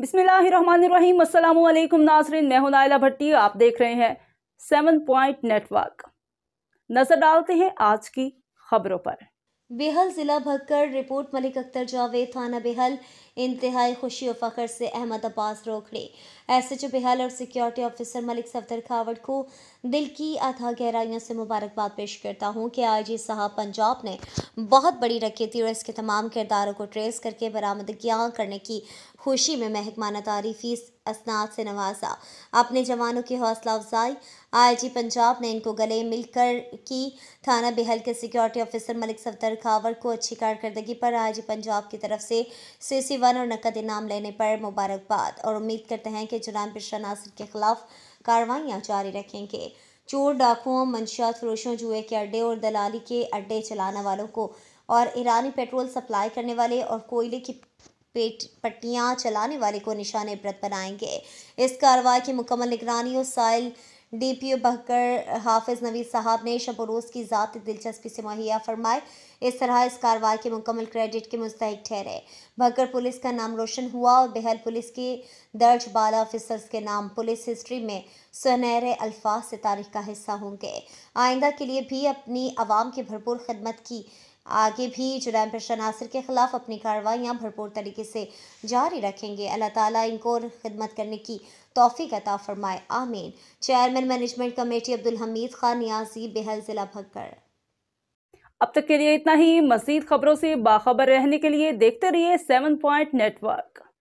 बिस्मिल्लाहिर्रहमानिर्रहीम अस्सलाम नाजरीन मैं हूं नाइला भट्टी आप देख रहे हैं सेवन पॉइंट नेटवर्क नजर डालते हैं आज की खबरों पर बेहल जिला भक्कर रिपोर्ट मलिक अख्तर जावेद थाना बेहल इंतहाई खुशी और फ़खर से अहमद अब्बास रोखड़े एस एच बेहाल और सिक्योरिटी ऑफिसर मलिक सफदर खावट को दिल की अथा गहराइयों से मुबारकबाद पेश करता हूँ कि आई जी साहब पंजाब ने बहुत बड़ी रखी थी और इसके तमाम किरदारों को ट्रेस करके बरामदगियाँ करने की खुशी में महकमाना तारीफी असनाद से नवाजा अपने जवानों की हौसला अफजाई आई जी पंजाब ने इनको गले मिलकर की थाना बेहल के सिक्योरिटी ऑफिसर मलिक सफदर खावर को अच्छी कारकर्दगी पर आई जी पंजाब की तरफ से सी सी अफगान और नकद इनाम लेने पर मुबारकबाद और उम्मीद करते हैं कि जुराम पेशा नासिर के खिलाफ कार्रवाइयाँ जारी रखेंगे चोर डाकुओं मंशात फरोशों जुए के अड्डे और दलाली के अड्डे चलाने वालों को और ईरानी पेट्रोल सप्लाई करने वाले और कोयले की पेट पट्टियाँ चलाने वाले को निशान इबरत बनाएंगे इस कार्रवाई की मुकम्मल निगरानी और साइल डी पी ओ बहकर हाफिज़ नवीद साहब ने शबरोज़ की ज़ात दिलचस्पी से मुहैया फरमाए इस तरह इस कार्रवाई के मुकम्मल क्रेडिट के मुस्तक ठहरे भगकर पुलिस का नाम रोशन हुआ और बेहद पुलिस के दर्ज बाल ऑफिसर्स के नाम पुलिस हिस्ट्री में सुनहरे अल्फाज से तारीख का हिस्सा होंगे आइंदा के लिए भी अपनी आवाम की भरपूर खदमत की आगे भी जुराम पेशा नासिर के खिलाफ अपनी कार्रवाइयाँ भरपूर तरीके से जारी रखेंगे अल्लाह ताला इनको और खिदमत करने की तोफ़ी अता फरमाए आमीन chairman management committee Abdul Hameed Khan Niazi Behal ज़िला भक्कर अब तक के लिए इतना ही मजीद खबरों से बाखबर रहने के लिए देखते रहिए सेवन पॉइंट नेटवर्क